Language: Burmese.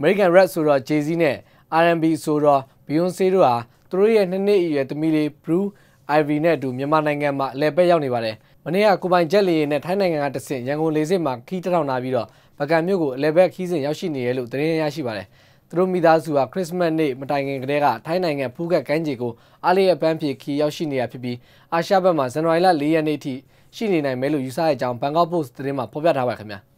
American Rap ဆိုတော့ Jay-Z နဲ့ R&B ဆိုတော့ Beyoncé တို့ဟာသူတို့ရဲ့နှစ်နှစ်အရွယ်သမီးလေး Blue Ivy နဲ့အတူမြန်မာနိုင်ငံမှာအလဲပဲရောက်နေပါတယ်။မနေ့ကကိုပိုင်ဂျက်လီရဲ့နဲ့ထိုင်းနိုင်ငံကတဆင့်ရန်ကုန်လေဆိပ်မှာခီးတထောင်နာပြီးတော့ပကံမြို့ကိုအလဲပဲခီးစဉ်ရောက်ရှိနေရလို့သတင်းရရှိပါတယ်။သူတို့မိသားစုဟာခရစ်စမတ်နေ့မတိုင်ခင်ကတည်းကထိုင်းနိုင်ငံဖူးကက်ကမ်းခြေကိုအားလျော်ပန်းဖြေခီးရောက်ရှိနေတာဖြစ်ပြီးအာရှဘက်မှာဇန်နဝါရီလ၄ရက်နေ့ထိရှိနေနိုင်မယ်လို့ယူဆရတဲ့အကြောင်းဘန်ကောက်ပို့စ်သတင်းမှာဖော်ပြထားပါခင်ဗျာ။